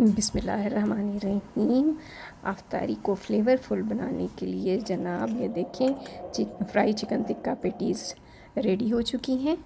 बिसमीम आफ्तारी को फ्लेवरफुल बनाने के लिए जनाब ये देखें चिक fry chicken tikka patties ready हो चुकी हैं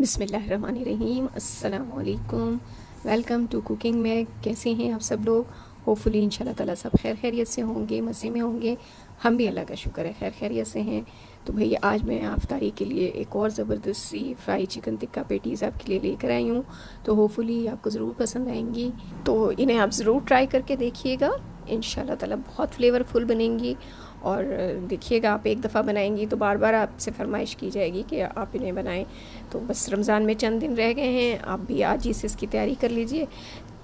बिसमीम अस्सलाम वालेकुम वेलकम टू कुकिंग में कैसे हैं आप सब लोग होपफुली इन ताला सब खैर खैरियत से होंगे मज़े में होंगे हम भी अल्लाह का शुक्र है खैर खैरियत से हैं तो भैया आज मैं आफ्तारी के लिए एक और ज़बरदस्त सी फ्राई चिकन टिक्का पेटीज़ आपके लिए लेकर आई हूँ तो होपफुली आपको ज़रूर पसंद आएंगी तो इन्हें आप ज़रूर ट्राई करके देखिएगा इन ताला बहुत फ्लेवरफुल बनेंगी और देखिएगा आप एक दफ़ा बनाएंगी तो बार बार आपसे फरमाइश की जाएगी कि आप इन्हें बनाएं तो बस रमज़ान में चंद दिन रह गए हैं आप भी आज ही से इसकी तैयारी कर लीजिए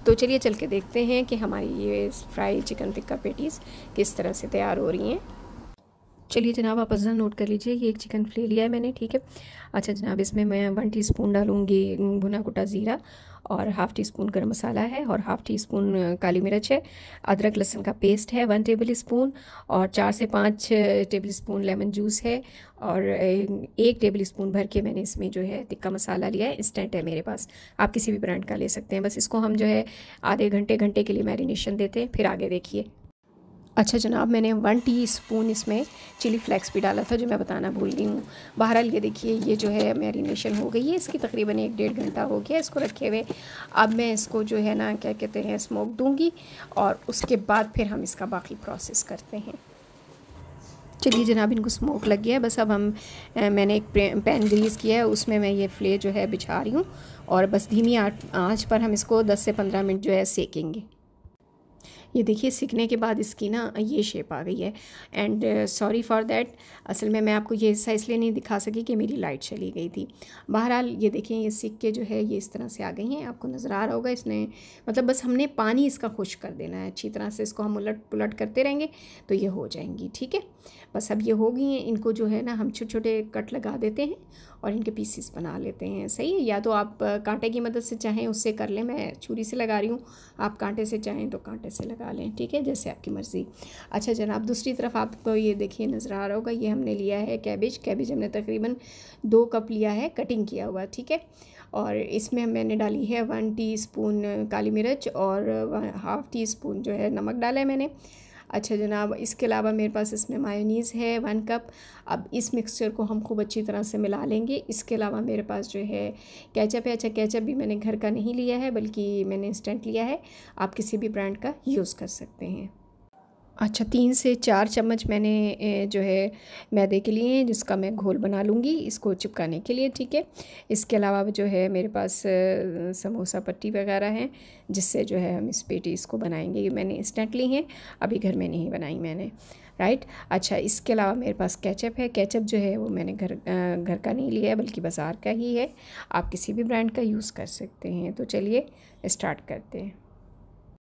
तो चलिए चल के देखते हैं कि हमारी ये फ्राई चिकन टिक्का पेटीज़ किस तरह से तैयार हो रही हैं चलिए जनाब आप अज़ा नोट कर लीजिए ये एक चिकन फ्ले लिया है मैंने ठीक है अच्छा जनाब इसमें मैं वन टी स्पून डालूँगी भुना कुटा ज़ीरा और हाफ़ टी स्पून गर्म मसाला है और हाफ़ टी स्पून काली मिर्च है अदरक लहसुन का पेस्ट है वन टेबल स्पून और चार से पाँच टेबल स्पून लेमन जूस है और एक टेबल स्पून भर के मैंने इसमें जो है तिक्का मसाला लिया है इंस्टेंट है मेरे पास आप किसी भी ब्रांड का ले सकते हैं बस इसको हम जो है आधे घंटे घंटे के लिए मैरिनेशन देते हैं फिर आगे देखिए अच्छा जनाब मैंने वन टी स्पून इसमें चिली फ्लेक्स भी डाला था जो मैं बताना भूल गई हूँ बहरहाल ये देखिए ये जो है मैरिनेशन हो गई है इसकी तकरीबन एक डेढ़ घंटा हो गया इसको रखे हुए अब मैं इसको जो है ना क्या कहते हैं स्मोक दूँगी और उसके बाद फिर हम इसका बाकी प्रोसेस करते हैं चलिए जनाब इनको स्मोक लग गया है बस अब हम ए, मैंने एक पैन ग्रीस किया है उसमें मैं ये फ्ले जो है बिछा रही हूँ और बस धीमी आँच पर हम इसको 10 से 15 मिनट जो है सेकेंगे ये देखिए सीखने के बाद इसकी ना ये शेप आ गई है एंड सॉरी फॉर देट असल में मैं आपको ये हिस्सा इसलिए नहीं दिखा सकी कि मेरी लाइट चली गई थी बहरहाल ये देखें ये सीख के जो है ये इस तरह से आ गई हैं आपको नज़र आ रहा होगा इसने मतलब बस हमने पानी इसका खुश कर देना है अच्छी तरह से इसको हम उलट पुलट करते रहेंगे तो ये हो जाएंगी ठीक है बस अब ये हो गई हैं इनको जो है ना हम छोटे छोटे कट लगा देते हैं और इनके पीसीस बना लेते हैं सही है या तो आप कांटे की मदद से चाहें उससे कर लें मैं छुरी से लगा रही हूँ आप कांटे से चाहें तो कांटे से लगा लगा लें ठीक है जैसे आपकी मर्ज़ी अच्छा जनाब दूसरी तरफ आपको ये देखिए नज़र आ रहा होगा ये हमने लिया है कैबिज कैबिज हमने तकरीबन दो कप लिया है कटिंग किया हुआ ठीक है और इसमें मैंने डाली है वन टी स्पून काली मिर्च और हाफ़ टी स्पून जो है नमक डाला है मैंने अच्छा जनाब इसके अलावा मेरे पास इसमें मायोनीज़ है वन कप अब इस मिक्सचर को हम खूब अच्छी तरह से मिला लेंगे इसके अलावा मेरे पास जो है कैचअप है अच्छा कैचअप भी मैंने घर का नहीं लिया है बल्कि मैंने इंस्टेंट लिया है आप किसी भी ब्रांड का यूज़ कर सकते हैं अच्छा तीन से चार चम्मच मैंने जो है मैदे के लिए जिसका मैं घोल बना लूँगी इसको चिपकाने के लिए ठीक है इसके अलावा जो है मेरे पास समोसा पट्टी वगैरह हैं जिससे जो है हम इस पेटी इसको बनाएंगे ये मैंने ली हैं अभी घर में नहीं बनाई मैंने राइट अच्छा इसके अलावा मेरे पास कैचअप है कैचअप जो है वो मैंने घर घर का नहीं लिया है बल्कि बाज़ार का ही है आप किसी भी ब्रांड का यूज़ कर सकते हैं तो चलिए स्टार्ट करते हैं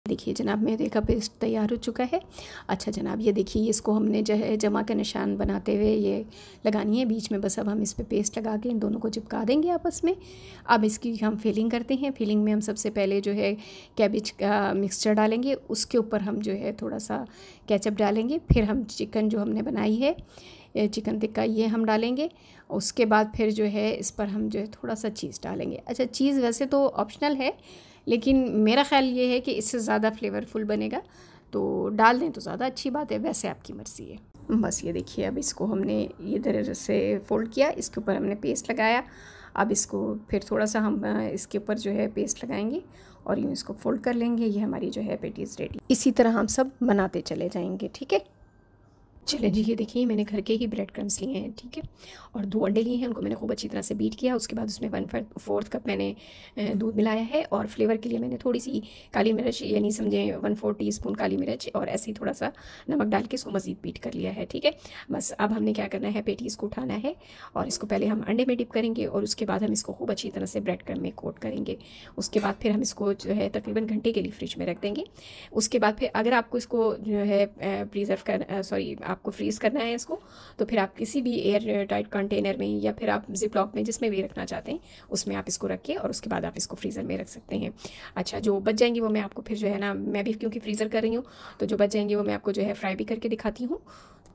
देखिए जनाब मेरे पेस्ट तैयार हो चुका है अच्छा जनाब ये देखिए इसको हमने जो है जमा का निशान बनाते हुए ये लगानी है बीच में बस अब हम इस पर पे पेस्ट लगा के इन दोनों को चिपका देंगे आपस में अब इसकी हम फिलिंग करते हैं फिलिंग में हम सबसे पहले जो है कैबिज का मिक्सचर डालेंगे उसके ऊपर हम जो है थोड़ा सा कैचअप डालेंगे फिर हम चिकन जो हमने बनाई है चिकन टिक्का ये हम डालेंगे उसके बाद फिर जो है इस पर हम जो है थोड़ा सा चीज़ डालेंगे अच्छा चीज़ वैसे तो ऑप्शनल है लेकिन मेरा ख्याल ये है कि इससे ज़्यादा फ्लेवरफुल बनेगा तो डाल दें तो ज़्यादा अच्छी बात है वैसे आपकी मर्ज़ी है बस ये देखिए अब इसको हमने इधर से फोल्ड किया इसके ऊपर हमने पेस्ट लगाया अब इसको फिर थोड़ा सा हम इसके ऊपर जो है पेस्ट लगाएंगे और यूँ इसको फोल्ड कर लेंगे ये हमारी जो है पेटीज़ रेडी इसी तरह हम सब बनाते चले जाएंगे ठीक है चले जी ये देखिए मैंने घर के ही ब्रेड क्रम्स लिए हैं ठीक है और दो अंडे लिए हैं उनको मैंने खूब अच्छी तरह से बीट किया उसके बाद उसमें वन फोर्थ कप मैंने दूध मिलाया है और फ्लेवर के लिए मैंने थोड़ी सी काली मिर्च यानी समझें वन फोर टी स्पून काली मिर्च और ऐसे ही थोड़ा सा नमक डाल के इसको मज़ीद बीट कर लिया है ठीक है बस अब हमने क्या करना है पेटी इसको उठाना है और इसको पहले हम अंडे में डिप करेंगे और उसके बाद हम इसको खूब अच्छी तरह से ब्रेड क्रम में कोट करेंगे उसके बाद फिर हम इसको जो है तकरीबन घंटे के लिए फ्रिज में रख देंगे उसके बाद फिर अगर आपको इसको जो है प्रिजर्व कर सॉरी आपको फ्रीज़ करना है इसको तो फिर आप किसी भी एयर टाइट कंटेनर में या फिर आप जिप लॉक में जिसमें भी रखना चाहते हैं उसमें आप इसको रखिए और उसके बाद आप इसको फ्रीज़र में रख सकते हैं अच्छा जो बच जाएंगी वो मैं आपको फिर जो है ना मैं भी क्योंकि फ्रीज़र कर रही हूँ तो जो बच जाएंगी वो मैं आपको जो है फ्राई भी करके दिखाती हूँ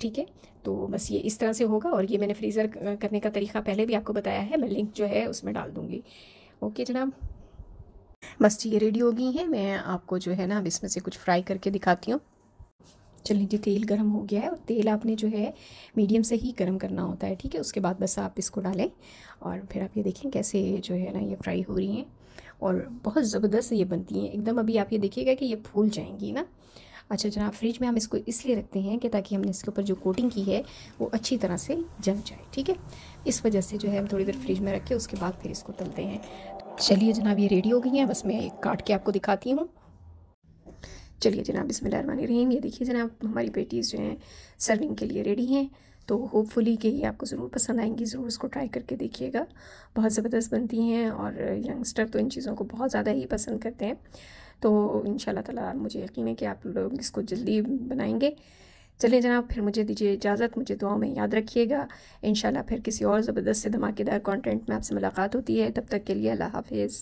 ठीक है तो बस ये इस तरह से होगा और ये मैंने फ्रीज़र करने का तरीका पहले भी आपको बताया है मैं लिंक जो है उसमें डाल दूँगी ओके जनाब बस ये रेडी हो गई है मैं आपको जो है ना अब इसमें से कुछ फ्राई करके दिखाती हूँ चलिए जी तेल गर्म हो गया है और तेल आपने जो है मीडियम से ही गर्म करना होता है ठीक है उसके बाद बस आप इसको डालें और फिर आप ये देखें कैसे जो है ना ये फ्राई हो रही हैं और बहुत ज़बरदस्त ये बनती हैं एकदम अभी आप ये देखिएगा कि ये फूल जाएंगी ना अच्छा जनाब फ्रिज में हम इसको इसलिए रखते हैं कि ताकि हमने इसके ऊपर जो कोटिंग की है वो अच्छी तरह से जम जाए ठीक है इस वजह से जो है हम थोड़ी देर फ्रिज में रख के उसके बाद फिर इसको तलते हैं चलिए जनाब ये रेडी हो गई हैं बस मैं काट के आपको दिखाती हूँ चलिए जनाब इसमें रहीम ये देखिए जनाब हमारी पेटीज़ जो हैं सर्विंग के लिए रेडी हैं तो होपफुली कि ये आपको ज़रूर पसंद आएंगी ज़रूर इसको ट्राई करके देखिएगा बहुत ज़बरदस्त बनती हैं और यंगस्टर तो इन चीज़ों को बहुत ज़्यादा ही पसंद करते हैं तो इन ताला मुझे यकीन है कि आप लोग इसको जल्दी बनाएंगे चलिए जनाब फिर मुझे दीजिए इजाज़त मुझे दुआओं में याद रखिएगा इन फिर किसी और ज़बरदस्त से धमाकेदार कॉन्टेंट में आपसे मुलाकात होती है तब तक के लिए अल्लाह हाफिज़